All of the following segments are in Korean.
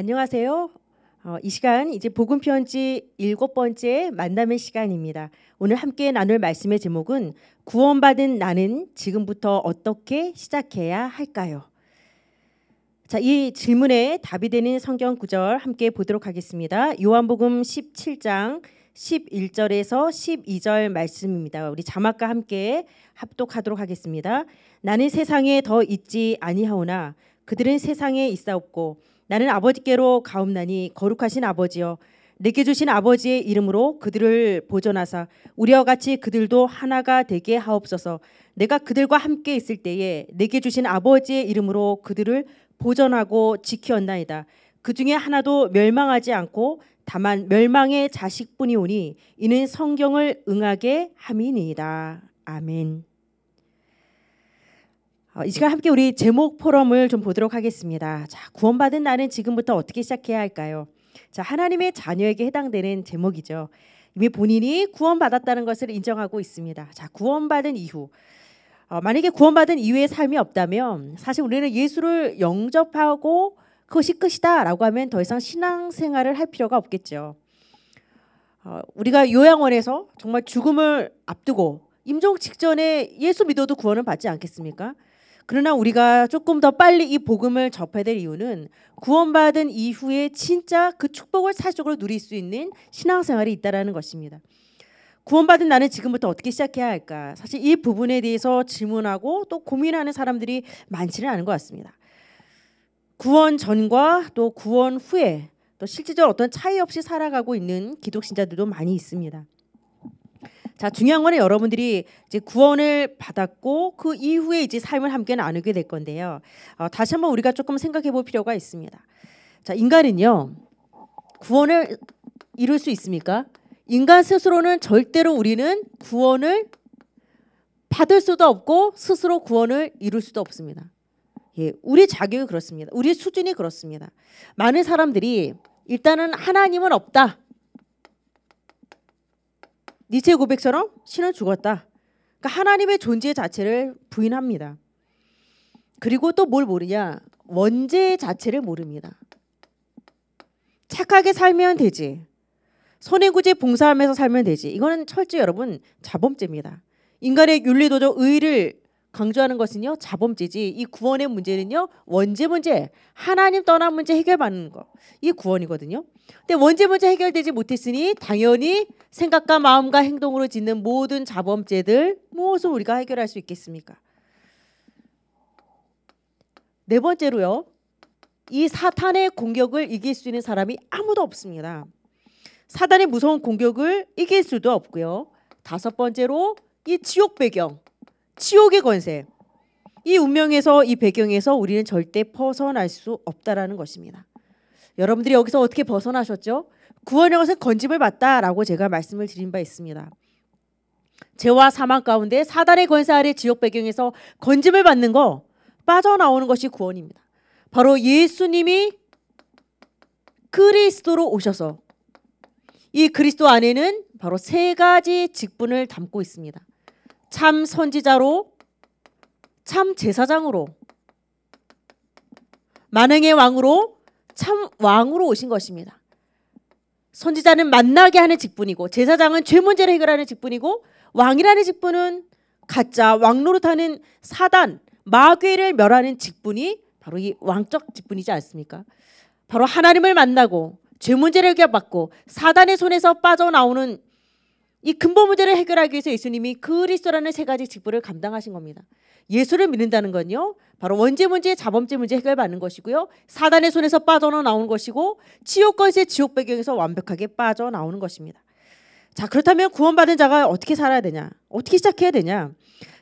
안녕하세요. 어, 이 시간 이제 복음 편지 일곱 번째 만남의 시간입니다. 오늘 함께 나눌 말씀의 제목은 구원받은 나는 지금부터 어떻게 시작해야 할까요? 자, 이 질문에 답이 되는 성경 구절 함께 보도록 하겠습니다. 요한복음 17장 11절에서 12절 말씀입니다. 우리 자막과 함께 합독하도록 하겠습니다. 나는 세상에 더 있지 아니하오나 그들은 세상에 있사옵고 나는 아버지께로 가옵나니 거룩하신 아버지여 내게 주신 아버지의 이름으로 그들을 보존하사 우리와 같이 그들도 하나가 되게 하옵소서. 내가 그들과 함께 있을 때에 내게 주신 아버지의 이름으로 그들을 보존하고 지키었나이다. 그 중에 하나도 멸망하지 않고 다만 멸망의 자식뿐이오니 이는 성경을 응하게 함이니이다. 아멘. 어, 이 시간 함께 우리 제목 포럼을 좀 보도록 하겠습니다. 자, 구원받은 나는 지금부터 어떻게 시작해야 할까요? 자, 하나님의 자녀에게 해당되는 제목이죠. 이미 본인이 구원받았다는 것을 인정하고 있습니다. 자, 구원받은 이후 어, 만약에 구원받은 이후의 삶이 없다면 사실 우리는 예수를 영접하고 그것이 끝이다라고 하면 더 이상 신앙생활을 할 필요가 없겠죠. 어, 우리가 요양원에서 정말 죽음을 앞두고 임종 직전에 예수 믿어도 구원을 받지 않겠습니까? 그러나 우리가 조금 더 빨리 이 복음을 접해야 될 이유는 구원받은 이후에 진짜 그 축복을 사실적으로 누릴 수 있는 신앙생활이 있다라는 것입니다. 구원받은 나는 지금부터 어떻게 시작해야 할까? 사실 이 부분에 대해서 질문하고 또 고민하는 사람들이 많지는 않은 것 같습니다. 구원 전과 또 구원 후에 또실질적으로 어떤 차이 없이 살아가고 있는 기독신자들도 많이 있습니다. 자 중요한 거는 여러분들이 이제 구원을 받았고 그 이후에 이제 삶을 함께 나누게 될 건데요. 어, 다시 한번 우리가 조금 생각해 볼 필요가 있습니다. 자 인간은요 구원을 이룰 수 있습니까? 인간 스스로는 절대로 우리는 구원을 받을 수도 없고 스스로 구원을 이룰 수도 없습니다. 예, 우리 자격이 그렇습니다. 우리 수준이 그렇습니다. 많은 사람들이 일단은 하나님은 없다. 니체의 고백처럼 신은 죽었다. 그러니까 하나님의 존재 자체를 부인합니다. 그리고 또 뭘 모르냐? 원죄 자체를 모릅니다. 착하게 살면 되지. 손해구제 봉사하면서 살면 되지. 이거는 철저히 여러분 자범죄입니다. 인간의 윤리도적 의 의를 강조하는 것은요 자범죄지 이 구원의 문제는요 원죄 문제 하나님 떠난 문제 해결받는 거이 구원이거든요 근데 원죄 문제 해결되지 못했으니 당연히 생각과 마음과 행동으로 짓는 모든 자범죄들 무엇을 우리가 해결할 수 있겠습니까? 네 번째로요. 이 사탄의 공격을 이길 수 있는 사람이 아무도 없습니다. 사단의 무서운 공격을 이길 수도 없고요. 다섯 번째로 이 지옥 배경, 지옥의 권세. 이 운명에서 이 배경에서 우리는 절대 벗어날 수 없다라는 것입니다. 여러분들이 여기서 어떻게 벗어나셨죠? 구원의 것은 건짐을 받다라고 제가 말씀을 드린 바 있습니다. 죄와 사망 가운데 사단의 권세 아래 지옥 배경에서 건짐을 받는 거 빠져나오는 것이 구원입니다. 바로 예수님이 그리스도로 오셔서 이 그리스도 안에는 바로 세 가지 직분을 담고 있습니다. 참 선지자로 참 제사장으로 만행의 왕으로 참 왕으로 오신 것입니다. 선지자는 만나게 하는 직분이고 제사장은 죄 문제를 해결하는 직분이고 왕이라는 직분은 가짜 왕노릇하는 사단 마귀를 멸하는 직분이 바로 이 왕적 직분이지 않습니까? 바로 하나님을 만나고 죄 문제를 해결받고 사단의 손에서 빠져나오는 이 근본 문제를 해결하기 위해서 예수님이 그리스도라는 세 가지 직분을 감당하신 겁니다. 예수를 믿는다는 건요. 바로 원죄 문제, 자범죄 문제 해결받는 것이고요. 사단의 손에서 빠져나오는 것이고 치욕권세, 지옥 배경에서 완벽하게 빠져나오는 것입니다. 자 그렇다면 구원받은 자가 어떻게 살아야 되냐? 어떻게 시작해야 되냐?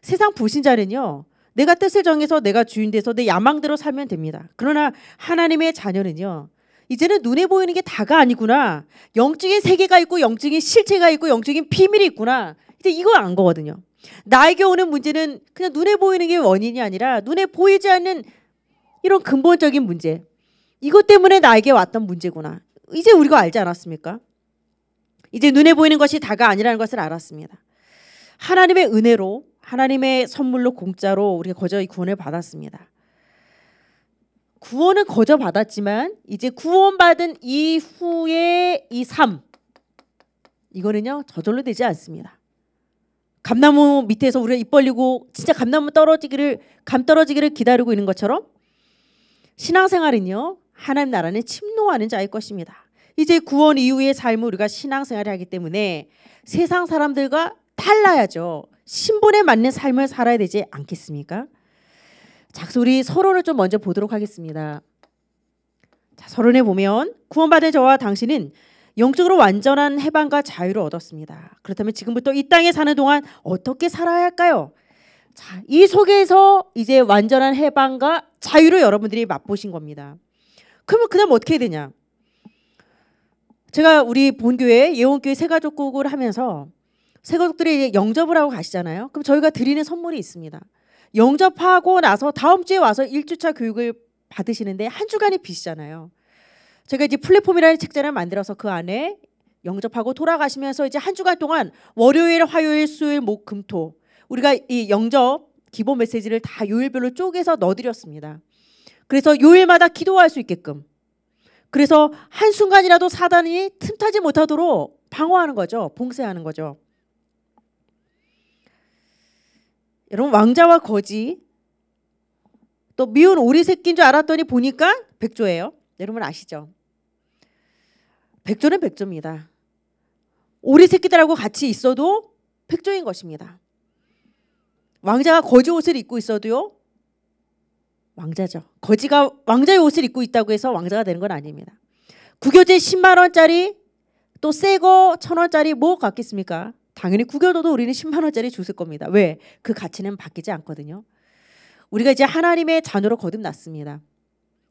세상 불신자는요. 내가 뜻을 정해서 내가 주인 돼서 내 야망대로 살면 됩니다. 그러나 하나님의 자녀는요. 이제는 눈에 보이는 게 다가 아니구나. 영적인 세계가 있고 영적인 실체가 있고 영적인 비밀이 있구나. 이제 이거 안 거거든요. 나에게 오는 문제는 그냥 눈에 보이는 게 원인이 아니라 눈에 보이지 않는 이런 근본적인 문제. 이것 때문에 나에게 왔던 문제구나. 이제 우리가 알지 않았습니까? 이제 눈에 보이는 것이 다가 아니라는 것을 알았습니다. 하나님의 은혜로 하나님의 선물로 공짜로 우리가 거저 이 구원을 받았습니다. 구원은 거저 받았지만 이제 구원받은 이후의 이 삶 이거는요 저절로 되지 않습니다. 감나무 밑에서 우리가 입 벌리고 진짜 감나무 떨어지기를 감 떨어지기를 기다리고 있는 것처럼 신앙생활은요 하나님 나라는 침노하는 자의 것입니다. 이제 구원 이후의 삶을 우리가 신앙생활을 하기 때문에 세상 사람들과 달라야죠. 신분에 맞는 삶을 살아야 되지 않겠습니까? 자, 그래서 우리 서론을 좀 먼저 보도록 하겠습니다. 자, 서론에 보면 구원받은 저와 당신은 영적으로 완전한 해방과 자유를 얻었습니다. 그렇다면 지금부터 이 땅에 사는 동안 어떻게 살아야 할까요? 자, 이 속에서 이제 완전한 해방과 자유를 여러분들이 맛보신 겁니다. 그러면 그다음 어떻게 되냐? 제가 우리 본교회 예원교회 새가족국을 하면서 새가족들이 영접을 하고 가시잖아요. 그럼 저희가 드리는 선물이 있습니다. 영접하고 나서 다음 주에 와서 일주차 교육을 받으시는데 한 주간이 비시잖아요. 제가 이제 플랫폼이라는 책자를 만들어서 그 안에 영접하고 돌아가시면서 이제 한 주간 동안 월요일, 화요일, 수요일, 목, 금, 토 우리가 이 영접 기본 메시지를 다 요일별로 쪼개서 넣어드렸습니다. 그래서 요일마다 기도할 수 있게끔. 그래서 한 순간이라도 사단이 틈타지 못하도록 방어하는 거죠. 봉쇄하는 거죠. 여러분 왕자와 거지 또 미운 오리 새끼인 줄 알았더니 보니까 백조예요. 여러분 아시죠? 백조는 백조입니다. 오리 새끼들하고 같이 있어도 백조인 것입니다. 왕자가 거지 옷을 입고 있어도요. 왕자죠. 거지가 왕자의 옷을 입고 있다고 해서 왕자가 되는 건 아닙니다. 구교제 10만 원짜리 또 새거 천 원짜리 뭐 같겠습니까? 당연히 구겨둬도 우리는 10만 원짜리 줬을 겁니다. 왜? 그 가치는 바뀌지 않거든요. 우리가 이제 하나님의 자녀로 거듭났습니다.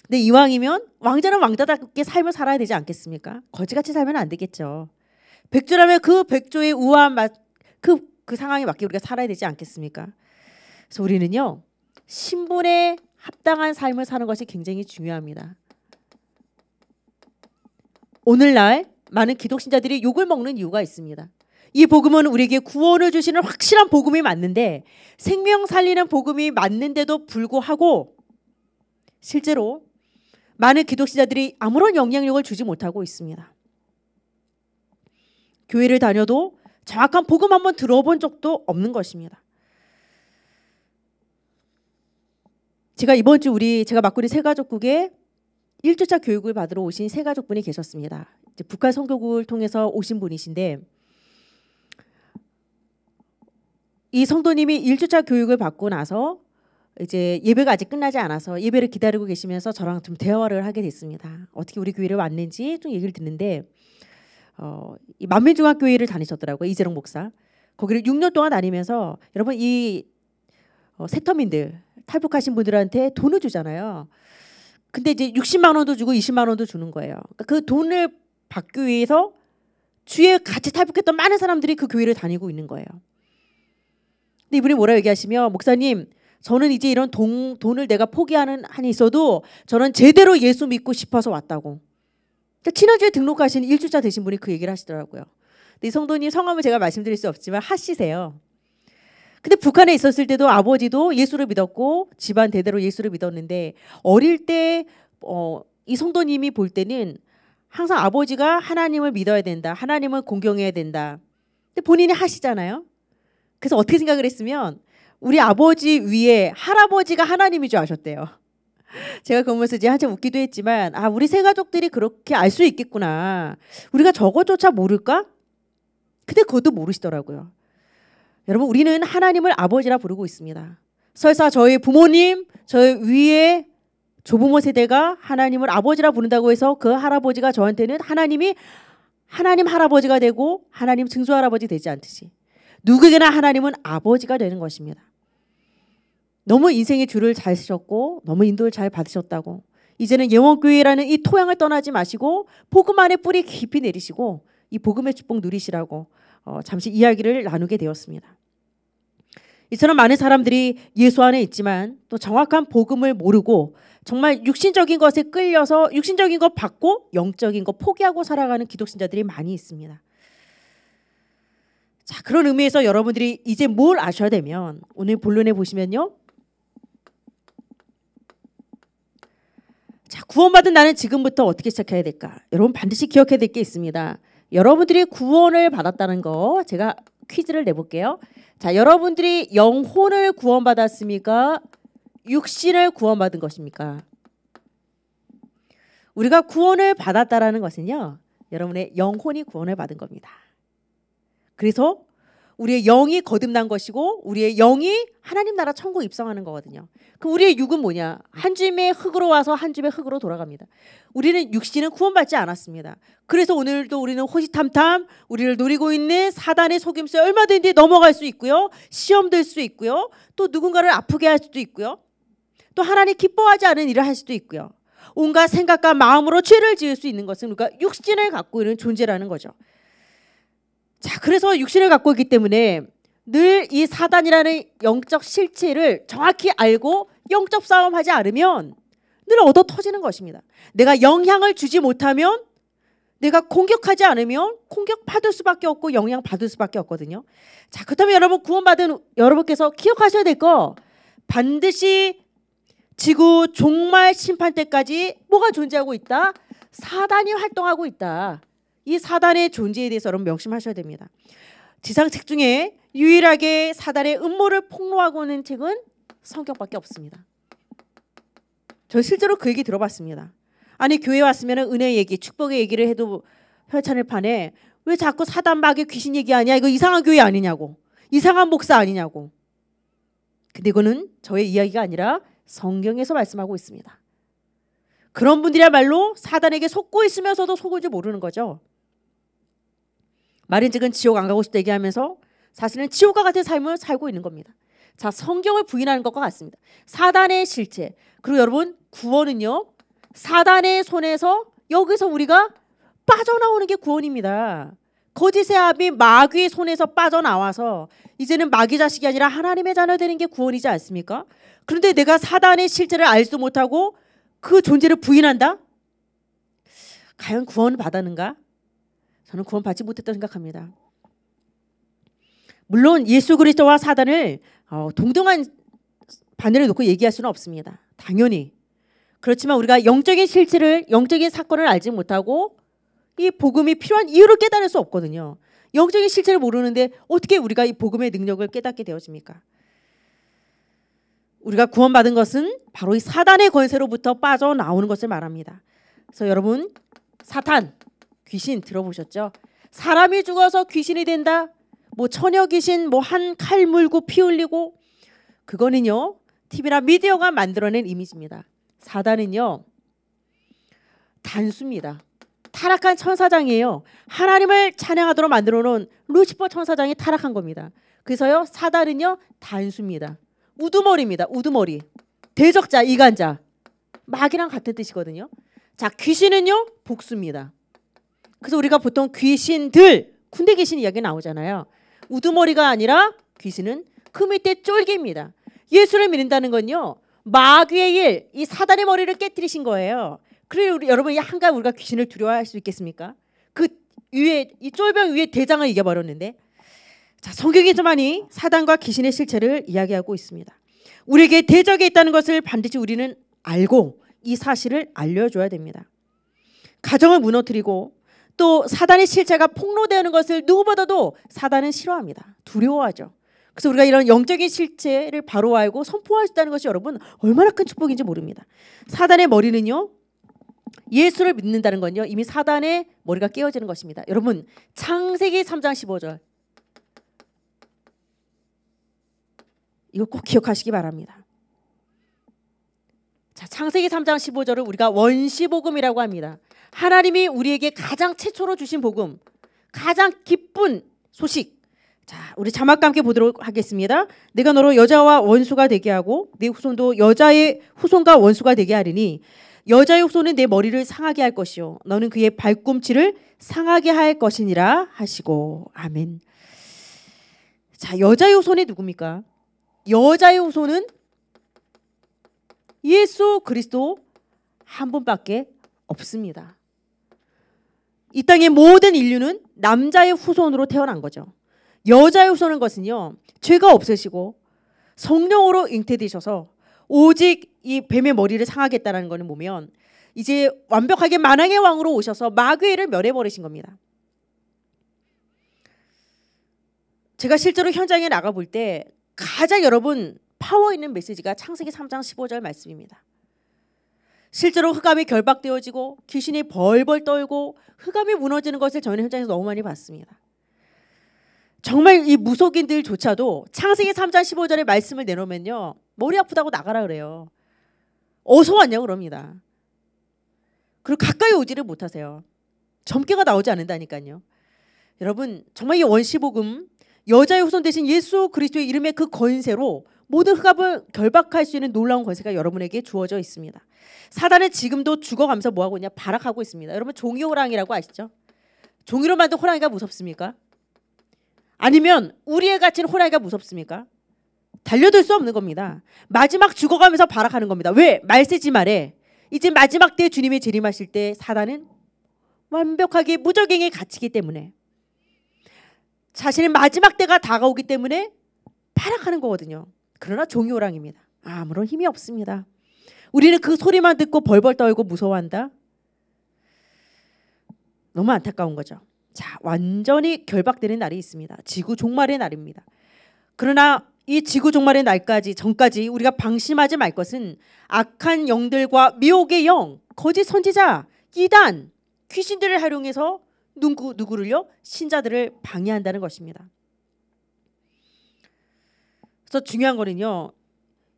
근데 이왕이면 왕자는 왕자답게 삶을 살아야 되지 않겠습니까? 거지같이 살면 안 되겠죠. 백조라면 그 백조의 우아한 맛, 그, 그 상황에 맞게 우리가 살아야 되지 않겠습니까? 그래서 우리는요, 신분에 합당한 삶을 사는 것이 굉장히 중요합니다. 오늘날 많은 기독신자들이 욕을 먹는 이유가 있습니다. 이 복음은 우리에게 구원을 주시는 확실한 복음이 맞는데 생명 살리는 복음이 맞는데도 불구하고 실제로 많은 기독시자들이 아무런 영향력을 주지 못하고 있습니다. 교회를 다녀도 정확한 복음 한번 들어본 적도 없는 것입니다. 제가 이번 주 우리 제가 막구리 세가족국에 1주차 교육을 받으러 오신 세가족분이 계셨습니다. 북한 선교국을 통해서 오신 분이신데 이 성도님이 1주차 교육을 받고 나서 이제 예배가 아직 끝나지 않아서 예배를 기다리고 계시면서 저랑 좀 대화를 하게 됐습니다. 어떻게 우리 교회를 왔는지 좀 얘기를 듣는데 어, 이 만민중학교회를 다니셨더라고요 이재롱 목사. 거기를 6년 동안 다니면서 여러분 이 어, 세터민들 탈북하신 분들한테 돈을 주잖아요. 근데 이제 60만 원도 주고 20만 원도 주는 거예요. 그러니까 그 돈을 받기 위해서 주위에 같이 탈북했던 많은 사람들이 그 교회를 다니고 있는 거예요. 근데 이분이 뭐라 얘기하시면 목사님 저는 이제 이런 돈, 돈을 내가 포기하는 한이 있어도 저는 제대로 예수 믿고 싶어서 왔다고. 그러니까 지난주에 등록하신 일주자 되신 분이 그 얘기를 하시더라고요. 근데 이 성도님 성함을 제가 말씀드릴 수 없지만 하시세요. 근데 북한에 있었을 때도 아버지도 예수를 믿었고 집안 대대로 예수를 믿었는데 어릴 때 어, 이 성도님이 볼 때는 항상 아버지가 하나님을 믿어야 된다. 하나님을 공경해야 된다. 근데 본인이 하시잖아요. 그래서 어떻게 생각을 했으면 우리 아버지 위에 할아버지가 하나님이줄 아셨대요. 제가 그 보면서 이제 한참 웃기도 했지만 아 우리 세 가족들이 그렇게 알 수 있겠구나. 우리가 저것조차 모를까? 근데 그것도 모르시더라고요. 여러분 우리는 하나님을 아버지라 부르고 있습니다. 설사 저희 부모님, 저희 위에 조부모 세대가 하나님을 아버지라 부른다고 해서 그 할아버지가 저한테는 하나님이 하나님 할아버지가 되고 하나님 증조 할아버지 되지 않듯이 누구에게나 하나님은 아버지가 되는 것입니다. 너무 인생의 줄을 잘 쓰셨고 너무 인도를 잘 받으셨다고 이제는 영원교회라는 이 토양을 떠나지 마시고 복음 안에 뿌리 깊이 내리시고 이 복음의 축복 누리시라고 어, 잠시 이야기를 나누게 되었습니다. 이처럼 많은 사람들이 예수 안에 있지만 또 정확한 복음을 모르고 정말 육신적인 것에 끌려서 육신적인 것 받고 영적인 것 포기하고 살아가는 기독신자들이 많이 있습니다. 자, 그런 의미에서 여러분들이 이제 뭘 아셔야 되면 오늘 본론에 보시면요. 자, 구원받은 나는 지금부터 어떻게 시작해야 될까? 여러분 반드시 기억해야 될 게 있습니다. 여러분들이 구원을 받았다는 거 제가 퀴즈를 내볼게요. 자, 여러분들이 영혼을 구원받았습니까? 육신을 구원받은 것입니까? 우리가 구원을 받았다라는 것은요. 여러분의 영혼이 구원을 받은 겁니다. 그래서 우리의 영이 거듭난 것이고 우리의 영이 하나님 나라 천국 입성하는 거거든요. 그 우리의 육은 뭐냐? 한 줌의 흙으로 와서 한 줌의 흙으로 돌아갑니다. 우리는 육신은 구원받지 않았습니다. 그래서 오늘도 우리는 호시탐탐 우리를 노리고 있는 사단의 속임수에 얼마든지 넘어갈 수 있고요. 시험될 수 있고요. 또 누군가를 아프게 할 수도 있고요. 또 하나님 기뻐하지 않은 일을 할 수도 있고요. 온갖 생각과 마음으로 죄를 지을 수 있는 것은 우리가 육신을 갖고 있는 존재라는 거죠. 자, 그래서 육신을 갖고 있기 때문에 늘 이 사단이라는 영적 실체를 정확히 알고 영적 싸움하지 않으면 늘 얻어 터지는 것입니다. 내가 영향을 주지 못하면 내가 공격하지 않으면 공격받을 수밖에 없고 영향받을 수밖에 없거든요. 자, 그렇다면 여러분 구원받은 여러분께서 기억하셔야 될 거 반드시 지구 종말 심판 때까지 뭐가 존재하고 있다? 사단이 활동하고 있다. 이 사단의 존재에 대해서 여러분 명심하셔야 됩니다. 지상책 중에 유일하게 사단의 음모를 폭로하고 있는 책은 성경밖에 없습니다. 저 실제로 그 얘기 들어봤습니다. 아니 교회 왔으면 은혜 얘기, 축복의 얘기를 해도 혈찬을 판에 왜 자꾸 사단 마귀 귀신 얘기하냐? 이거 이상한 교회 아니냐고, 이상한 목사 아니냐고. 근데 이거는 저의 이야기가 아니라 성경에서 말씀하고 있습니다. 그런 분들이야말로 사단에게 속고 있으면서도 속은지 모르는 거죠. 말인즉은 지옥 안 가고 싶다 얘기하면서 사실은 지옥과 같은 삶을 살고 있는 겁니다. 자, 성경을 부인하는 것과 같습니다. 사단의 실체. 그리고 여러분, 구원은요. 사단의 손에서 여기서 우리가 빠져나오는 게 구원입니다. 거짓의 압이 마귀의 손에서 빠져나와서 이제는 마귀 자식이 아니라 하나님의 자녀 되는 게 구원이지 않습니까? 그런데 내가 사단의 실체를 알지도 못하고 그 존재를 부인한다? 과연 구원을 받았는가? 저는 구원받지 못했다 생각합니다. 물론 예수 그리스도와 사단을 어, 동등한 바늘을 놓고 얘기할 수는 없습니다. 당연히. 그렇지만 우리가 영적인 실체를 영적인 사건을 알지 못하고 이 복음이 필요한 이유를 깨달을 수 없거든요. 영적인 실체를 모르는데 어떻게 우리가 이 복음의 능력을 깨닫게 되어집니까? 우리가 구원받은 것은 바로 이 사단의 권세로부터 빠져나오는 것을 말합니다. 그래서 여러분 사탄 귀신 들어보셨죠? 사람이 죽어서 귀신이 된다. 뭐 처녀 귀신 뭐 한 칼 물고 피 흘리고 그거는요. TV나 미디어가 만들어낸 이미지입니다. 사단은요. 단수입니다. 타락한 천사장이에요. 하나님을 찬양하도록 만들어 놓은 루시퍼 천사장이 타락한 겁니다. 그래서요. 사단은요. 단수입니다. 우두머리입니다. 우두머리. 대적자, 이간자. 막이랑 같은 뜻이거든요. 자, 귀신은요. 복수입니다. 그래서 우리가 보통 귀신들 군대 귀신 이야기 나오잖아요. 우두머리가 아니라 귀신은 그 밑에 쫄깁니다. 예수를 믿는다는 건요. 마귀의 일, 이 사단의 머리를 깨뜨리신 거예요. 그래요 여러분 한가 우리가 귀신을 두려워할 수 있겠습니까? 그 위에 이 쫄병 위에 대장을 이겨버렸는데 자 성경에서 만이 사단과 귀신의 실체를 이야기하고 있습니다. 우리에게 대적이 있다는 것을 반드시 우리는 알고 이 사실을 알려줘야 됩니다. 가정을 무너뜨리고 또 사단의 실체가 폭로되는 것을 누구보다도 사단은 싫어합니다. 두려워하죠. 그래서 우리가 이런 영적인 실체를 바로 알고 선포할 수 있다는 것이 여러분 얼마나 큰 축복인지 모릅니다. 사단의 머리는요. 예수를 믿는다는 건요. 이미 사단의 머리가 깨어지는 것입니다. 여러분 창세기 3장 15절 이거 꼭 기억하시기 바랍니다. 자, 창세기 3장 15절을 우리가 원시복음이라고 합니다. 하나님이 우리에게 가장 최초로 주신 복음, 가장 기쁜 소식. 자, 우리 자막과 함께 보도록 하겠습니다. 내가 너로 여자와 원수가 되게 하고 내 후손도 여자의 후손과 원수가 되게 하리니 여자의 후손은 내 머리를 상하게 할 것이요 너는 그의 발꿈치를 상하게 할 것이니라 하시고 아멘. 자, 여자의 후손이 누굽니까? 여자의 후손은 예수 그리스도 한 분밖에 없습니다. 이 땅의 모든 인류는 남자의 후손으로 태어난 거죠. 여자의 후손은 것은요. 죄가 없으시고 성령으로 잉태되셔서 오직 이 뱀의 머리를 상하겠다는 거는 보면 이제 완벽하게 만왕의 왕으로 오셔서 마귀를 멸해버리신 겁니다. 제가 실제로 현장에 나가 볼 때 가장 여러분 파워 있는 메시지가 창세기 3장 15절 말씀입니다. 실제로 흑암이 결박되어지고 귀신이 벌벌 떨고 흑암이 무너지는 것을 저희는 현장에서 너무 많이 봤습니다. 정말 이 무속인들조차도 창세기 3장 15절의 말씀을 내놓으면요. 머리 아프다고 나가라 그래요. 어서 왔냐 그럽니다. 그리고 가까이 오지를 못하세요. 젊게가 나오지 않는다니까요. 여러분 정말 이 원시복음 여자의 후손 대신 예수 그리스도의 이름의 그 권세로 모든 흑암을 결박할 수 있는 놀라운 권세가 여러분에게 주어져 있습니다. 사단은 지금도 죽어가면서 뭐하고 있냐? 발악하고 있습니다. 여러분 종이 호랑이라고 아시죠? 종이로 만든 호랑이가 무섭습니까? 아니면 우리의 갇힌 호랑이가 무섭습니까? 달려들 수 없는 겁니다. 마지막 죽어가면서 발악하는 겁니다. 왜? 말세지 말에 이제 마지막 때 주님이 재림하실 때 사단은 완벽하게 무적행에 갇히기 때문에 자신의 마지막 때가 다가오기 때문에 발악하는 거거든요. 그러나 종이호랑입니다. 아무런 힘이 없습니다. 우리는 그 소리만 듣고 벌벌 떨고 무서워한다. 너무 안타까운 거죠. 자, 완전히 결박되는 날이 있습니다. 지구 종말의 날입니다. 그러나 이 지구 종말의 날까지 전까지 우리가 방심하지 말 것은 악한 영들과 미혹의 영, 거짓 선지자, 이단, 귀신들을 활용해서 누구 누구를요? 신자들을 방해한다는 것입니다. 그래서 중요한 거는요.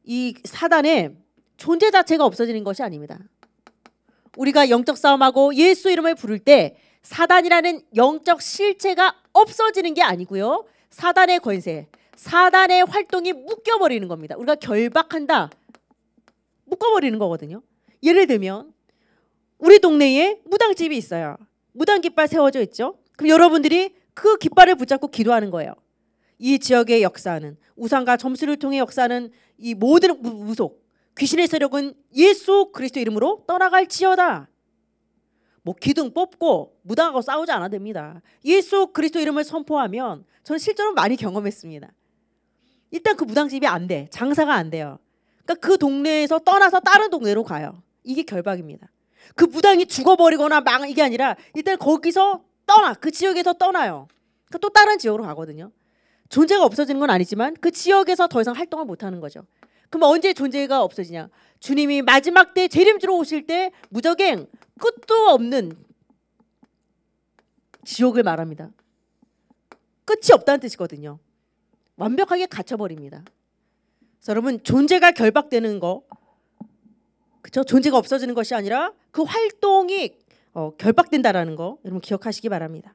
이 사단의 존재 자체가 없어지는 것이 아닙니다. 우리가 영적 싸움하고 예수 이름을 부를 때 사단이라는 영적 실체가 없어지는 게 아니고요. 사단의 권세, 사단의 활동이 묶여버리는 겁니다. 우리가 결박한다, 묶어버리는 거거든요. 예를 들면 우리 동네에 무당집이 있어요. 무당 깃발 세워져 있죠. 그럼 여러분들이 그 깃발을 붙잡고 기도하는 거예요. 이 지역의 역사는 우상과 점수를 통해 역사는 이 모든 무속 귀신의 세력은 예수 그리스도 이름으로 떠나갈지어다. 뭐 기둥 뽑고 무당하고 싸우지 않아도 됩니다. 예수 그리스도 이름을 선포하면 저는 실제로 많이 경험했습니다. 일단 그 무당집이 안 돼. 장사가 안 돼요. 그러니까 그 동네에서 떠나서 다른 동네로 가요. 이게 결박입니다. 그 무당이 죽어버리거나 망 이게 아니라 일단 거기서 떠나 그 지역에서 떠나요. 그러니까 또 다른 지역으로 가거든요. 존재가 없어지는 건 아니지만 그 지역에서 더 이상 활동을 못 하는 거죠. 그럼 언제 존재가 없어지냐? 주님이 마지막 때 재림주로 오실 때 무적행 끝도 없는 지옥을 말합니다. 끝이 없다는 뜻이거든요. 완벽하게 갇혀버립니다. 그래서 여러분 존재가 결박되는 거, 그죠? 존재가 없어지는 것이 아니라 그 활동이 어, 결박된다라는 거 여러분 기억하시기 바랍니다.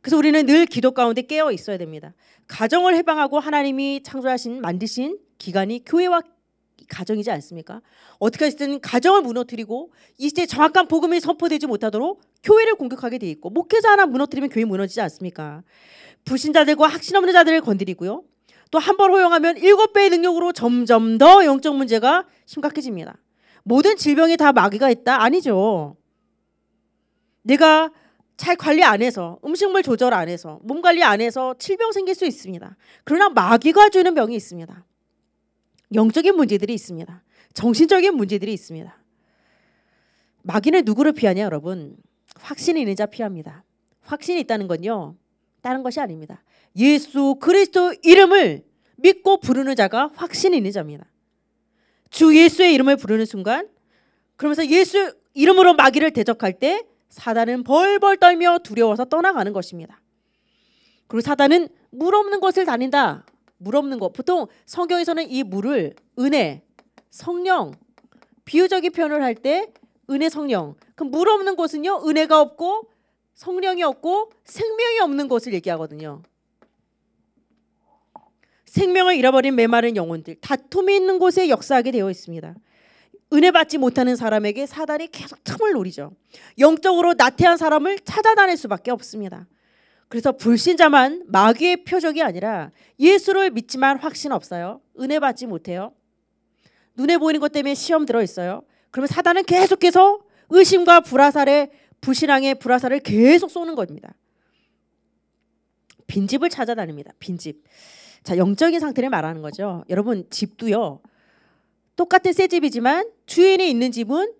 그래서 우리는 늘 기도 가운데 깨어 있어야 됩니다. 가정을 해방하고 하나님이 창조하신 만드신 기간이 교회와 가정이지 않습니까? 어떻게 했든 가정을 무너뜨리고 이 시대에 정확한 복음이 선포되지 못하도록 교회를 공격하게 돼 있고 목회자 하나 무너뜨리면 교회 무너지지 않습니까? 불신자들과 확신 없는 자들을 건드리고요. 또 한 번 허용하면 일곱 배의 능력으로 점점 더 영적 문제가 심각해집니다. 모든 질병이 다 마귀가 있다 아니죠. 내가 잘 관리 안 해서 음식물 조절 안 해서 몸 관리 안 해서 질병 생길 수 있습니다. 그러나 마귀가 주는 병이 있습니다. 영적인 문제들이 있습니다. 정신적인 문제들이 있습니다. 마귀는 누구를 피하냐 여러분? 확신이 있는 자 피합니다. 확신이 있다는 건요. 다른 것이 아닙니다. 예수 그리스도 이름을 믿고 부르는 자가 확신이 있는 자입니다. 주 예수의 이름을 부르는 순간 그러면서 예수 이름으로 마귀를 대적할 때 사단은 벌벌 떨며 두려워서 떠나가는 것입니다. 그리고 사단은 물 없는 곳을 다닌다. 물 없는 곳. 보통 성경에서는 이 물을 은혜, 성령, 비유적인 표현을 할 때 은혜 성령. 그럼 물 없는 곳은요. 은혜가 없고 성령이 없고 생명이 없는 곳을 얘기하거든요. 생명을 잃어버린 메마른 영혼들, 다툼이 있는 곳에 역사하게 되어 있습니다. 은혜 받지 못하는 사람에게 사단이 계속 틈을 노리죠. 영적으로 나태한 사람을 찾아다닐 수밖에 없습니다. 그래서 불신자만 마귀의 표적이 아니라 예수를 믿지만 확신 없어요. 은혜 받지 못해요. 눈에 보이는 것 때문에 시험 들어 있어요. 그러면 사단은 계속해서 의심과 불화살에 불신앙의 불화살을 계속 쏘는 겁니다. 빈집을 찾아다닙니다. 빈집. 자, 영적인 상태를 말하는 거죠. 여러분 집도요. 똑같은 새 집이지만 주인이 있는 집은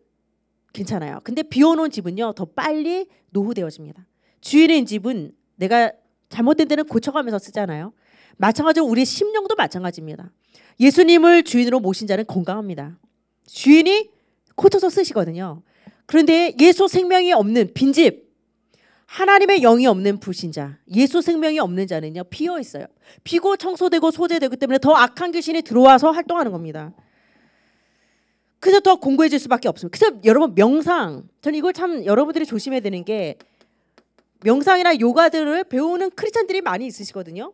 괜찮아요. 근데 비워놓은 집은요 더 빨리 노후되어집니다. 주인의 집은 내가 잘못된 데는 고쳐가면서 쓰잖아요. 마찬가지로 우리 심령도 마찬가지입니다. 예수님을 주인으로 모신 자는 건강합니다. 주인이 고쳐서 쓰시거든요. 그런데 예수 생명이 없는 빈집, 하나님의 영이 없는 불신자, 예수 생명이 없는 자는요 비어 있어요. 비고 청소되고 소재되기 때문에 더 악한 귀신이 들어와서 활동하는 겁니다. 그래서 더 공고해질 수밖에 없습니다. 그래서 여러분 명상 저는 이걸 참 여러분들이 조심해야 되는 게 명상이나 요가들을 배우는 크리스천들이 많이 있으시거든요.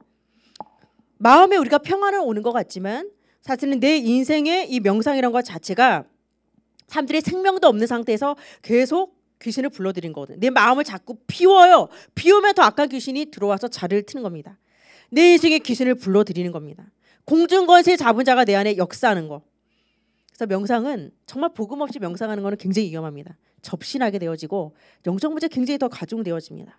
마음에 우리가 평안을 오는 것 같지만 사실은 내 인생의 이 명상이란 것 자체가 사람들의 생명도 없는 상태에서 계속 귀신을 불러들인 거거든요. 내 마음을 자꾸 비워요. 비우면 더 악한 귀신이 들어와서 자리를 트는 겁니다. 내 인생의 귀신을 불러들이는 겁니다. 공중건세 자본자가 내 안에 역사하는 거. 그래서 명상은 정말 복음 없이 명상하는 것은 굉장히 위험합니다. 접신하게 되어지고 영적 문제 굉장히 더 가중되어집니다.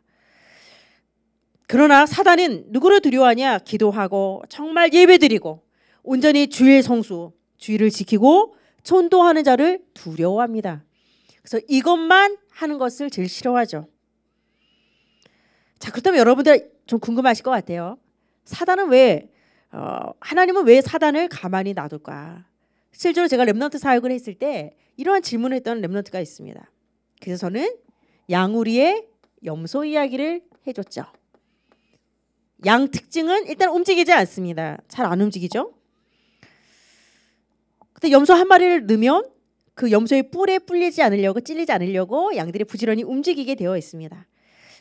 그러나 사단은 누구를 두려워하냐? 기도하고 정말 예배드리고 온전히 주의 성수, 주의를 지키고 천도하는 자를 두려워합니다. 그래서 이것만 하는 것을 제일 싫어하죠. 자, 그렇다면 여러분들 좀 궁금하실 것 같아요. 사단은 왜 어, 하나님은 왜 사단을 가만히 놔둘까? 실제로 제가 랩넌트 사역을 했을 때 이러한 질문을 했던 랩넌트가 있습니다. 그래서 저는 양우리의 염소 이야기를 해줬죠. 양 특징은 일단 움직이지 않습니다. 잘 안 움직이죠. 근데 염소 한 마리를 넣으면 그 염소의 뿔에 뿔리지 않으려고 찔리지 않으려고 양들이 부지런히 움직이게 되어 있습니다.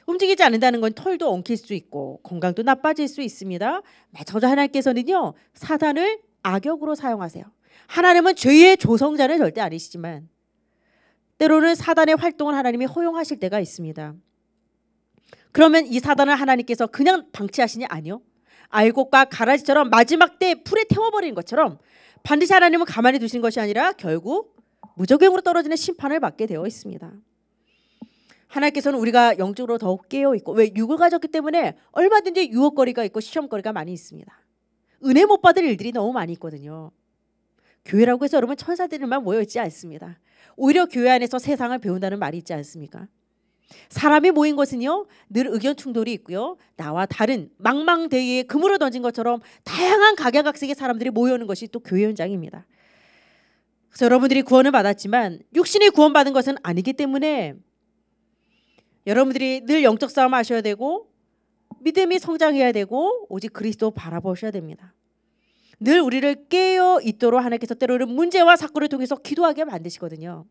움직이지 않는다는 건 털도 엉킬 수 있고 건강도 나빠질 수 있습니다. 네, 저자 하나님께서는요 사단을 악역으로 사용하세요. 하나님은 죄의 조성자는 절대 아니시지만 때로는 사단의 활동을 하나님이 허용하실 때가 있습니다. 그러면 이 사단을 하나님께서 그냥 방치하시니 아니요. 알곡과 가라지처럼 마지막 때 풀에 태워버리는 것처럼 반드시 하나님은 가만히 두신 것이 아니라 결국 무적용으로 떨어지는 심판을 받게 되어 있습니다. 하나님께서는 우리가 영적으로 더욱 깨어 있고 왜 육을 가졌기 때문에 얼마든지 유혹거리가 있고 시험거리가 많이 있습니다. 은혜 못 받을 일들이 너무 많이 있거든요. 교회라고 해서 여러분 천사들만 모여 있지 않습니다. 오히려 교회 안에서 세상을 배운다는 말이 있지 않습니까? 사람이 모인 것은요 늘 의견 충돌이 있고요 나와 다른 망망대해 금으로 던진 것처럼 다양한 각양각색의 사람들이 모여오는 것이 또 교회 현장입니다. 그래서 여러분들이 구원을 받았지만 육신의 구원받은 것은 아니기 때문에 여러분들이 늘 영적 싸움 하셔야 되고 믿음이 성장해야 되고 오직 그리스도 바라보셔야 됩니다. 늘 우리를 깨어 있도록 하나님께서 때로는 문제와 사건을 통해서 기도하게 만드시거든요.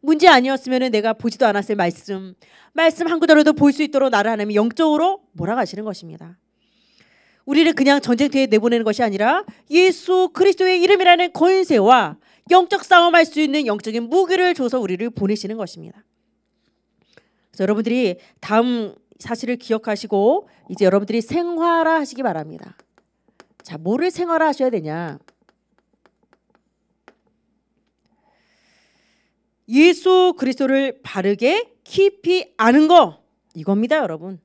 문제 아니었으면 내가 보지도 않았을 말씀, 말씀 한 구절에도 볼 수 있도록 나를 하나님이 영적으로 몰아가시는 것입니다. 우리를 그냥 전쟁터에 내보내는 것이 아니라 예수 그리스도의 이름이라는 권세와 영적 싸움할 수 있는 영적인 무기를 줘서 우리를 보내시는 것입니다. 그래서 여러분들이 다음 사실을 기억하시고 이제 여러분들이 생활화 하시기 바랍니다. 자, 뭐를 생활화하셔야 되냐? 예수 그리스도를 바르게 깊이 아는 거 이겁니다, 여러분.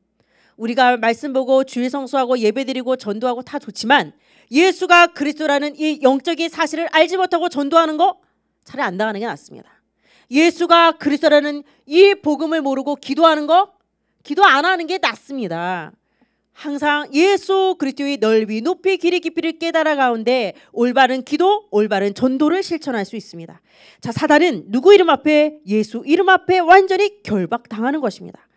우리가 말씀 보고 주일 성수하고 예배드리고 전도하고 다 좋지만 예수가 그리스도라는 이 영적인 사실을 알지 못하고 전도하는 거 차라리 안 당하는 게 낫습니다. 예수가 그리스도라는 이 복음을 모르고 기도하는 거 기도 안 하는 게 낫습니다. 항상 예수 그리스도의 넓이, 높이, 길이, 깊이를 깨달아 가운데 올바른 기도, 올바른 전도를 실천할 수 있습니다. 자, 사단은 누구 이름 앞에 예수 이름 앞에 완전히 결박당하는 것입니다.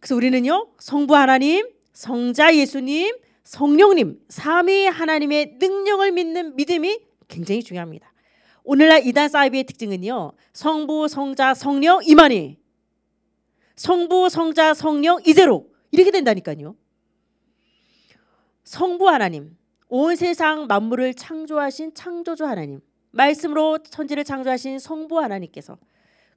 그래서 우리는요. 성부 하나님, 성자 예수님, 성령님, 삼위 하나님의 능력을 믿는 믿음이 굉장히 중요합니다. 오늘날 이단 사이비의 특징은요. 성부, 성자, 성령, 이만희 성부, 성자, 성령 이대로 이렇게 된다니까요. 성부 하나님, 온 세상 만물을 창조하신 창조주 하나님, 말씀으로 천지를 창조하신 성부 하나님께서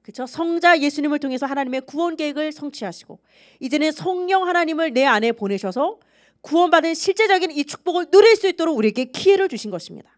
그쵸? 성자 예수님을 통해서 하나님의 구원 계획을 성취하시고 이제는 성령 하나님을 내 안에 보내셔서 구원받은 실제적인 이 축복을 누릴 수 있도록 우리에게 기회를 주신 것입니다.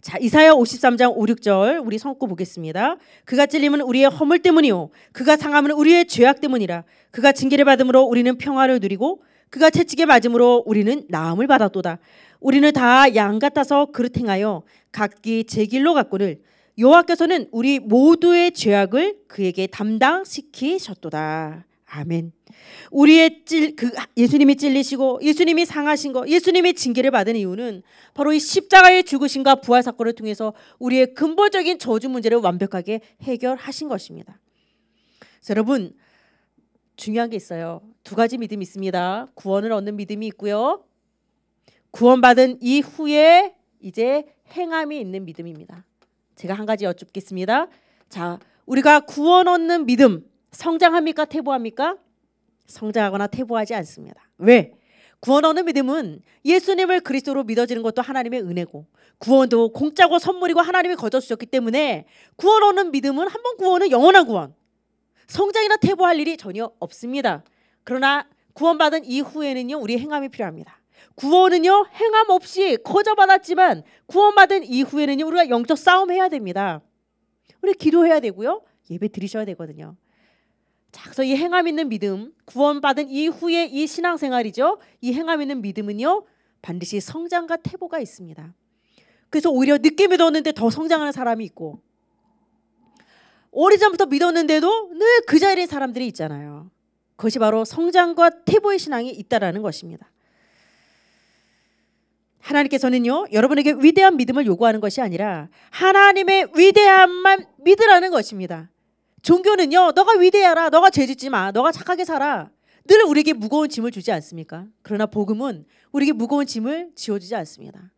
자, 이사야 53장 5, 6절 우리 성고 보겠습니다. 그가 찔림은 우리의 허물 때문이요 그가 상함은 우리의 죄악 때문이라. 그가 징계를 받음으로 우리는 평화를 누리고 그가 채찍에 맞음으로 우리는 나음을 받았도다. 우리는 다 양 같아서 그릇 행하여 각기 제 길로 갔거늘 여호와께서는 우리 모두의 죄악을 그에게 담당시키셨도다. 아멘. 우리의 찔, 그 예수님이 찔리시고 예수님이 상하신 것, 예수님이 징계를 받은 이유는 바로 이 십자가의 죽으심과 부활 사건을 통해서 우리의 근본적인 저주 문제를 완벽하게 해결하신 것입니다. 여러분 중요한 게 있어요. 두 가지 믿음이 있습니다. 구원을 얻는 믿음이 있고요. 구원받은 이후에 이제 행함이 있는 믿음입니다. 제가 한 가지 여쭙겠습니다. 자, 우리가 구원 얻는 믿음 성장합니까? 퇴보합니까? 성장하거나 퇴보하지 않습니다. 왜? 구원 얻는 믿음은 예수님을 그리스도로 믿어지는 것도 하나님의 은혜고 구원도 공짜고 선물이고 하나님이 거저 주셨기 때문에 구원 얻는 믿음은 한번 구원은 영원한 구원. 성장이나 퇴보할 일이 전혀 없습니다. 그러나 구원받은 이후에는요 우리 행함이 필요합니다. 구원은요 행함 없이 거저 받았지만 구원받은 이후에는요 우리가 영적 싸움 해야 됩니다. 우리 기도해야 되고요 예배 드리셔야 되거든요. 자, 그래서 이 행함 있는 믿음, 구원받은 이후에이 신앙생활이죠. 이 행함 있는 믿음은요, 반드시 성장과 태보가 있습니다. 그래서 오히려 늦게 믿었는데 더 성장하는 사람이 있고, 오래전부터 믿었는데도 늘 그 자리에 사람들이 있잖아요. 그것이 바로 성장과 태보의 신앙이 있다라는 것입니다. 하나님께서는요, 여러분에게 위대한 믿음을 요구하는 것이 아니라 하나님의 위대함만 믿으라는 것입니다. 종교는요, 너가 위대해라 너가 죄짓지 마, 너가 착하게 살아. 늘 우리에게 무거운 짐을 주지 않습니까? 그러나 복음은 우리에게 무거운 짐을 지워주지 않습니다.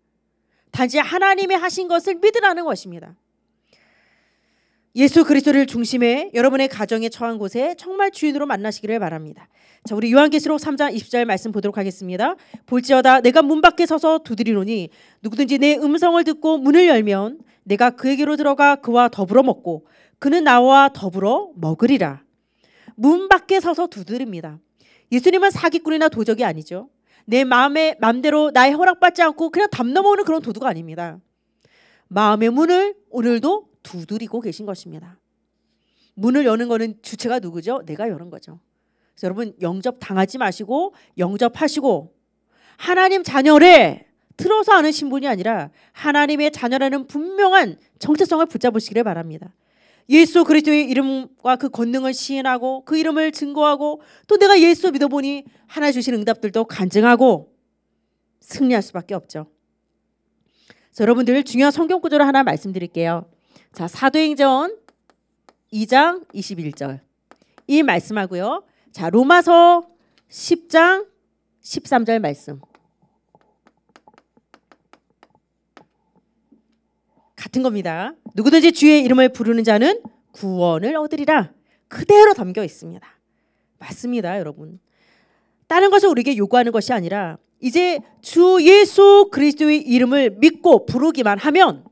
단지 하나님의 하신 것을 믿으라는 것입니다. 예수 그리스도를 중심에 여러분의 가정에 처한 곳에 정말 주인으로 만나시기를 바랍니다. 자, 우리 요한계시록 3장 20절 말씀 보도록 하겠습니다. 볼지어다 내가 문 밖에 서서 두드리노니 누구든지 내 음성을 듣고 문을 열면 내가 그에게로 들어가 그와 더불어 먹고 그는 나와 더불어 먹으리라. 문 밖에 서서 두드립니다. 예수님은 사기꾼이나 도적이 아니죠. 내 마음에 맘대로 나의 허락받지 않고 그냥 담 넘어오는 그런 도둑 아닙니다. 마음의 문을 오늘도 두드리고 계신 것입니다. 문을 여는 거는 주체가 누구죠? 내가 여는 거죠. 그래서 여러분 영접 당하지 마시고 영접하시고 하나님 자녀를 틀어서 아는 신분이 아니라 하나님의 자녀라는 분명한 정체성을 붙잡으시기를 바랍니다. 예수 그리스도의 이름과 그 권능을 시인하고 그 이름을 증거하고 또 내가 예수 믿어보니 하나 주신 응답들도 간증하고 승리할 수밖에 없죠. 여러분들 중요한 성경 구절을 하나 말씀드릴게요. 자, 사도행전 2장 21절. 이 말씀하고요. 자, 로마서 10장 13절 말씀. 같은 겁니다. 누구든지 주의 이름을 부르는 자는 구원을 얻으리라. 그대로 담겨 있습니다. 맞습니다, 여러분. 다른 것을 우리에게 요구하는 것이 아니라 이제 주 예수 그리스도의 이름을 믿고 부르기만 하면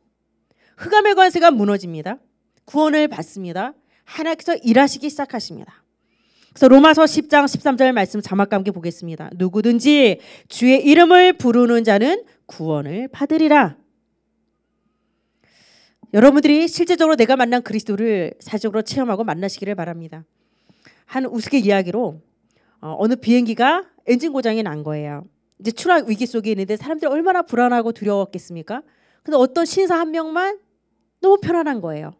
흑암의 관세가 무너집니다. 구원을 받습니다. 하나께서 일하시기 시작하십니다. 그래서 로마서 10장 13절 말씀 자막과 함께 보겠습니다. 누구든지 주의 이름을 부르는 자는 구원을 받으리라. 여러분들이 실제적으로 내가 만난 그리스도를 사적으로 체험하고 만나시기를 바랍니다. 한 우스갯 이야기로 어, 어느 비행기가 엔진 고장이 난 거예요. 이제 추락 위기 속에 있는데 사람들이 얼마나 불안하고 두려웠겠습니까? 근데 어떤 신사 한 명만 너무 편안한 거예요.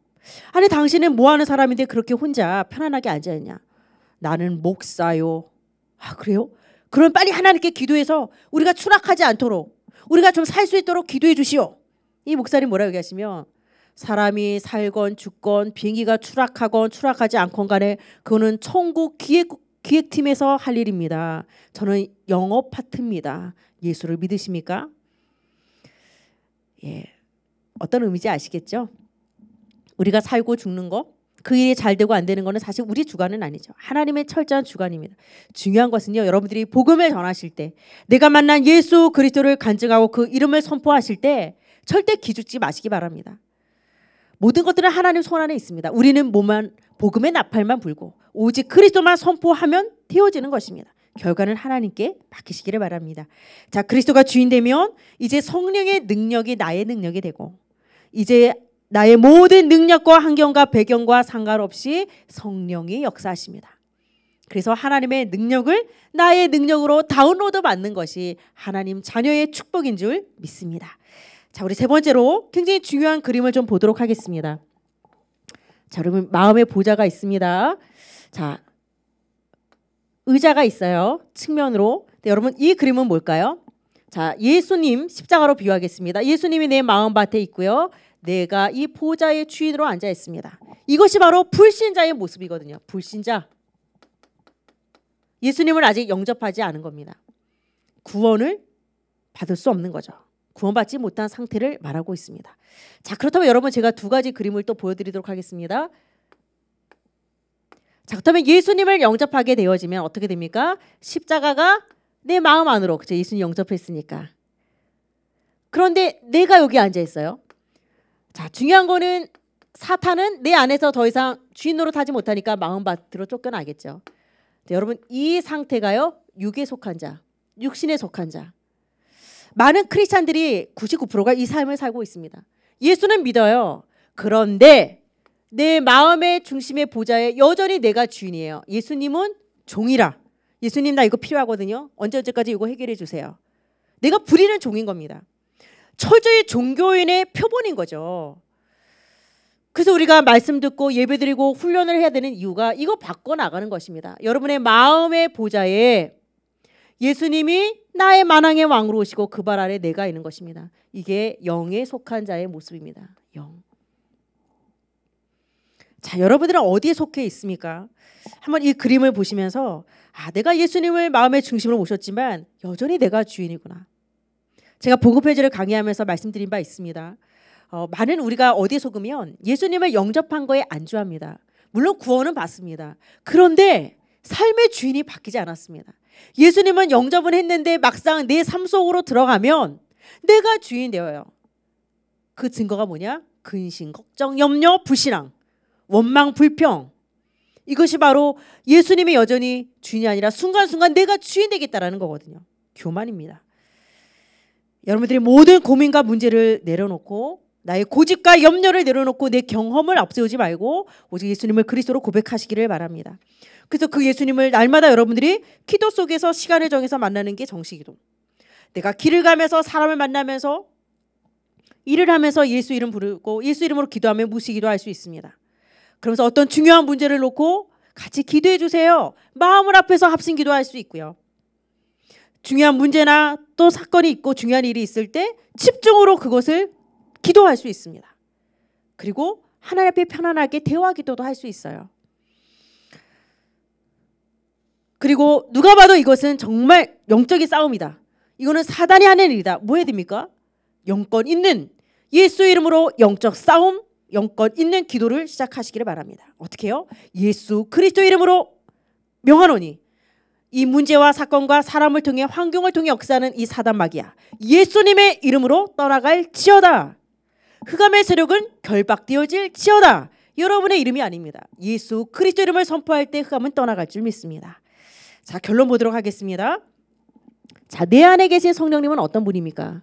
아니 당신은 뭐 하는 사람인데 그렇게 혼자 편안하게 앉아 있냐? 나는 목사요. 아 그래요? 그럼 빨리 하나님께 기도해서 우리가 추락하지 않도록 우리가 좀 살 수 있도록 기도해 주시오. 이 목사님 뭐라고 얘기하시면 사람이 살건 죽건 비행기가 추락하건 추락하지 않건 간에 그거는 천국 기획, 기획팀에서 할 일입니다. 저는 영업 파트입니다. 예수를 믿으십니까? 예, 어떤 의미인지 아시겠죠? 우리가 살고 죽는 거, 그 일이 잘 되고 안 되는 거는 사실 우리 주관은 아니죠. 하나님의 철저한 주관입니다. 중요한 것은요. 여러분들이 복음을 전하실 때 내가 만난 예수 그리스도를 간증하고 그 이름을 선포하실 때 절대 기죽지 마시기 바랍니다. 모든 것들은 하나님 손 안에 있습니다. 우리는 몸만 복음의 나팔만 불고 오직 그리스도만 선포하면 태워지는 것입니다. 결과는 하나님께 맡기시기를 바랍니다. 자, 그리스도가 주인 되면 이제 성령의 능력이 나의 능력이 되고 이제 나의 모든 능력과 환경과 배경과 상관없이 성령이 역사하십니다. 그래서 하나님의 능력을 나의 능력으로 다운로드 받는 것이 하나님 자녀의 축복인 줄 믿습니다. 자, 우리 세 번째로 굉장히 중요한 그림을 좀 보도록 하겠습니다. 자, 여러분 마음의 보좌가 있습니다. 자, 의자가 있어요. 측면으로. 네, 여러분 이 그림은 뭘까요? 자, 예수님 십자가로 비유하겠습니다. 예수님이 내 마음 밭에 있고요. 내가 이 보좌의 주인으로 앉아 있습니다. 이것이 바로 불신자의 모습이거든요. 불신자. 예수님을 아직 영접하지 않은 겁니다. 구원을 받을 수 없는 거죠. 구원받지 못한 상태를 말하고 있습니다. 자, 그렇다면 여러분 제가 두 가지 그림을 또 보여드리도록 하겠습니다. 자, 그렇다면 예수님을 영접하게 되어지면 어떻게 됩니까? 십자가가 내 마음 안으로 그죠? 예수님 영접했으니까. 그런데 내가 여기 앉아 있어요. 자, 중요한 거는 사탄은 내 안에서 더 이상 주인으로 타지 못하니까 마음 밭으로 쫓겨나겠죠. 여러분 이 상태가요 육에 속한 자, 육신에 속한 자. 많은 크리스찬들이 99%가 이 삶을 살고 있습니다. 예수는 믿어요. 그런데 내 마음의 중심의 보좌에 여전히 내가 주인이에요. 예수님은 종이라. 예수님 나 이거 필요하거든요. 언제 언제까지 이거 해결해 주세요. 내가 부리는 종인 겁니다. 철저히 종교인의 표본인 거죠. 그래서 우리가 말씀 듣고 예배드리고 훈련을 해야 되는 이유가 이거 바꿔 나가는 것입니다. 여러분의 마음의 보좌에 예수님이 나의 만왕의 왕으로 오시고 그 발 아래 내가 있는 것입니다. 이게 영에 속한 자의 모습입니다. 영. 자, 여러분들은 어디에 속해 있습니까? 한번 이 그림을 보시면서 아, 내가 예수님을 마음의 중심으로 모셨지만 여전히 내가 주인이구나. 제가 보급회지를 강의하면서 말씀드린 바 있습니다. 어, 많은 우리가 어디에 속으면 예수님을 영접한 거에 안주합니다. 물론 구원은 받습니다. 그런데 삶의 주인이 바뀌지 않았습니다. 예수님은 영접은 했는데 막상 내 삶 속으로 들어가면 내가 주인 되어요. 그 증거가 뭐냐? 근심, 걱정, 염려, 불신앙, 원망, 불평. 이것이 바로 예수님이 여전히 주인이 아니라 순간순간 내가 주인 되겠다라는 거거든요. 교만입니다. 여러분들이 모든 고민과 문제를 내려놓고 나의 고집과 염려를 내려놓고 내 경험을 앞세우지 말고 오직 예수님을 그리스도로 고백하시기를 바랍니다. 그래서 그 예수님을 날마다 여러분들이 기도 속에서 시간을 정해서 만나는 게정식이도 내가 길을 가면서 사람을 만나면서 일을 하면서 예수 이름 부르고 예수 이름으로 기도하며 무시기도 할 수 있습니다. 그러면서 어떤 중요한 문제를 놓고 같이 기도해 주세요. 마음을 앞에서 합심 기도할 수 있고요. 중요한 문제나 또 사건이 있고 중요한 일이 있을 때 집중으로 그것을 기도할 수 있습니다. 그리고 하나님 앞에 편안하게 대화 기도도 할 수 있어요. 그리고 누가 봐도 이것은 정말 영적인 싸움이다. 이거는 사단이 하는 일이다. 뭐 해야 됩니까? 영권 있는 예수 이름으로 영적 싸움, 영권 있는 기도를 시작하시기를 바랍니다. 어떻게 해요? 예수 그리스도 이름으로 명하노니 이 문제와 사건과 사람을 통해 환경을 통해 역사는 하이 사단마귀야. 예수님의 이름으로 떠나갈 지어다. 흑암의 세력은 결박되어질 지어다. 여러분의 이름이 아닙니다. 예수 그리스도 이름을 선포할 때 흑암은 떠나갈 줄 믿습니다. 자 결론 보도록 하겠습니다. 자내 안에 계신 성령님은 어떤 분입니까?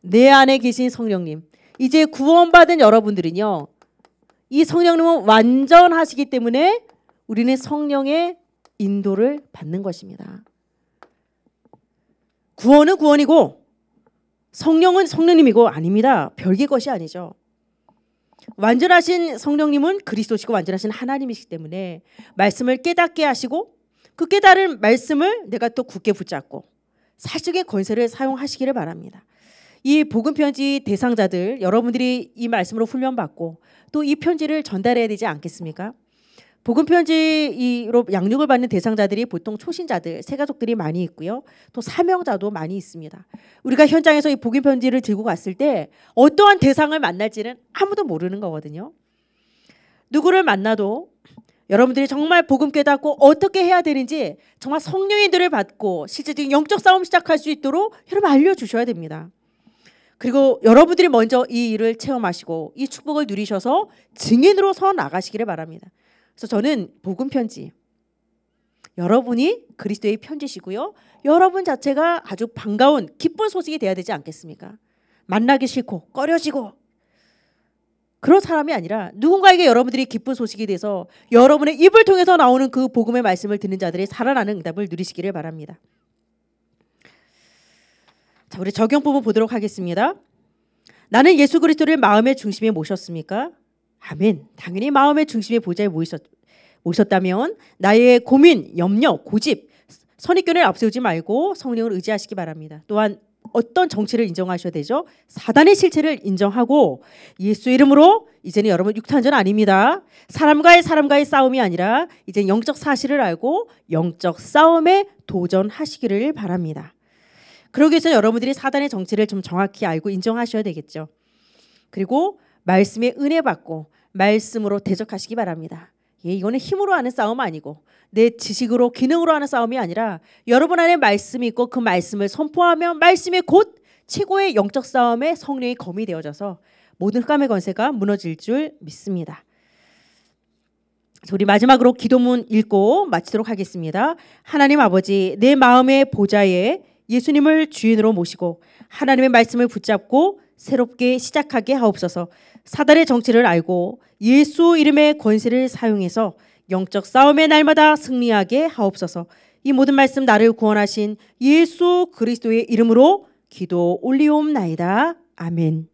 내 안에 계신 성령님. 이제 구원받은 여러분들은요. 이 성령님은 완전하시기 때문에 우리는 성령의 인도를 받는 것입니다. 구원은 구원이고 성령은 성령님이고 아닙니다. 별개 것이 아니죠. 완전하신 성령님은 그리스도시고 완전하신 하나님이시기 때문에 말씀을 깨닫게 하시고 그 깨달은 말씀을 내가 또 굳게 붙잡고 사적의 권세를 사용하시기를 바랍니다. 이 복음 편지 대상자들 여러분들이 이 말씀으로 훈련받고 또 이 편지를 전달해야 되지 않겠습니까? 복음 편지로 양육을 받는 대상자들이 보통 초신자들, 새가족들이 많이 있고요. 또 사명자도 많이 있습니다. 우리가 현장에서 이 복음 편지를 들고 갔을 때 어떠한 대상을 만날지는 아무도 모르는 거거든요. 누구를 만나도 여러분들이 정말 복음 깨닫고 어떻게 해야 되는지 정말 성령인들을 받고 실제적인 영적 싸움 시작할 수 있도록 여러분 알려주셔야 됩니다. 그리고 여러분들이 먼저 이 일을 체험하시고 이 축복을 누리셔서 증인으로 서 나가시기를 바랍니다. 그래서 저는 복음 편지 여러분이 그리스도의 편지시고요. 여러분 자체가 아주 반가운 기쁜 소식이 돼야 되지 않겠습니까? 만나기 싫고 꺼려지고 그런 사람이 아니라 누군가에게 여러분들이 기쁜 소식이 돼서 여러분의 입을 통해서 나오는 그 복음의 말씀을 듣는 자들이 살아나는 응답을 누리시기를 바랍니다. 자, 우리 적용 부분 보도록 하겠습니다. 나는 예수 그리스도를 마음의 중심에 모셨습니까? 아멘. 당연히 마음의 중심에 보좌에 모이셨, 모셨다면 나의 고민, 염려, 고집, 선입견을 앞세우지 말고 성령을 의지하시기 바랍니다. 또한 어떤 정체를 인정하셔야 되죠? 사단의 실체를 인정하고 예수 이름으로 이제는 여러분 육탄전 아닙니다. 사람과의 사람과의 싸움이 아니라 이제 영적 사실을 알고 영적 싸움에 도전하시기를 바랍니다. 그러기 위해서 여러분들이 사단의 정체를 좀 정확히 알고 인정하셔야 되겠죠. 그리고 말씀에 은혜 받고 말씀으로 대적하시기 바랍니다. 예, 이거는 힘으로 하는 싸움 아니고 내 지식으로 기능으로 하는 싸움이 아니라 여러분 안에 말씀이 있고 그 말씀을 선포하면 말씀이 곧 최고의 영적 싸움의 성령의 검이 되어져서 모든 흑암의 권세가 무너질 줄 믿습니다. 우리 마지막으로 기도문 읽고 마치도록 하겠습니다. 하나님 아버지 내 마음의 보좌에 예수님을 주인으로 모시고 하나님의 말씀을 붙잡고 새롭게 시작하게 하옵소서 사단의 정체를 알고 예수 이름의 권세를 사용해서 영적 싸움의 날마다 승리하게 하옵소서 이 모든 말씀 나를 구원하신 예수 그리스도의 이름으로 기도 올리옵나이다. 아멘.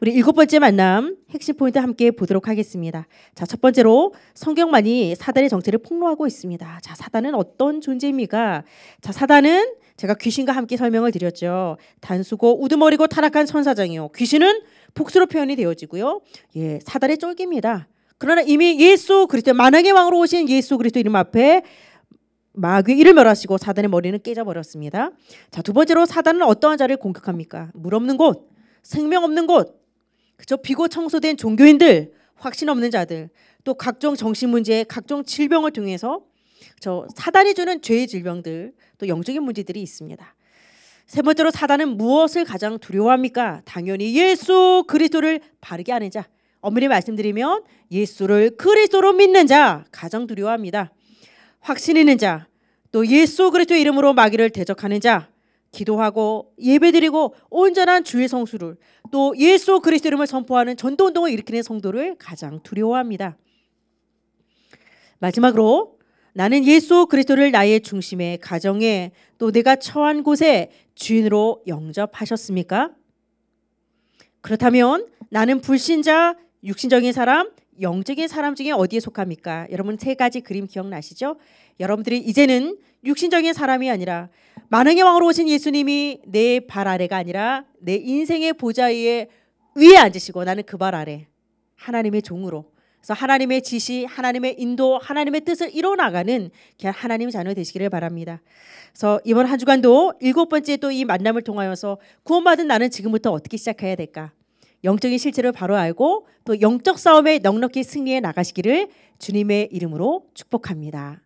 우리 일곱 번째 만남 핵심 포인트 함께 보도록 하겠습니다. 자, 첫 번째로 성경만이 사단의 정체를 폭로하고 있습니다. 자, 사단은 어떤 존재입니까? 자, 사단은 제가 귀신과 함께 설명을 드렸죠. 단수고 우두머리고 타락한 천사장이요. 귀신은 복수로 표현이 되어지고요. 예, 사단의 쫄깁니다. 그러나 이미 예수 그리스도 만왕의 왕으로 오신 예수 그리스도 이름 앞에 마귀의 이를 멸하시고 사단의 머리는 깨져버렸습니다. 자, 두 번째로 사단은 어떠한 자를 공격합니까? 물 없는 곳, 생명 없는 곳, 그저 비고 청소된 종교인들, 확신 없는 자들, 또 각종 정신 문제, 각종 질병을 통해서 저 사단이 주는 죄의 질병들 또 영적인 문제들이 있습니다. 세 번째로 사단은 무엇을 가장 두려워합니까? 당연히 예수 그리스도를 바르게 하는 자. 어머니 말씀드리면 예수를 그리스도로 믿는 자 가장 두려워합니다. 확신 있는 자, 또 예수 그리스도 이름으로 마귀를 대적하는 자, 기도하고 예배드리고 온전한 주의 성수를 또 예수 그리스도 이름을 선포하는 전도 운동을 일으키는 성도를 가장 두려워합니다. 마지막으로 나는 예수 그리스도를 나의 중심에 가정에 또 내가 처한 곳에 주인으로 영접하셨습니까? 그렇다면 나는 불신자, 육신적인 사람, 영적인 사람 중에 어디에 속합니까? 여러분 세 가지 그림 기억나시죠? 여러분들이 이제는 육신적인 사람이 아니라 만왕의 왕으로 오신 예수님이 내 발 아래가 아니라 내 인생의 보좌 위에 위에 앉으시고 나는 그 발 아래 하나님의 종으로 그래서 하나님의 지시, 하나님의 인도, 하나님의 뜻을 이뤄나가는 하나님 자녀 되시기를 바랍니다. 그래서 이번 한 주간도 일곱 번째 또 이 만남을 통하여서 구원받은 나는 지금부터 어떻게 시작해야 될까? 영적인 실체를 바로 알고 또 영적 싸움에 넉넉히 승리해 나가시기를 주님의 이름으로 축복합니다.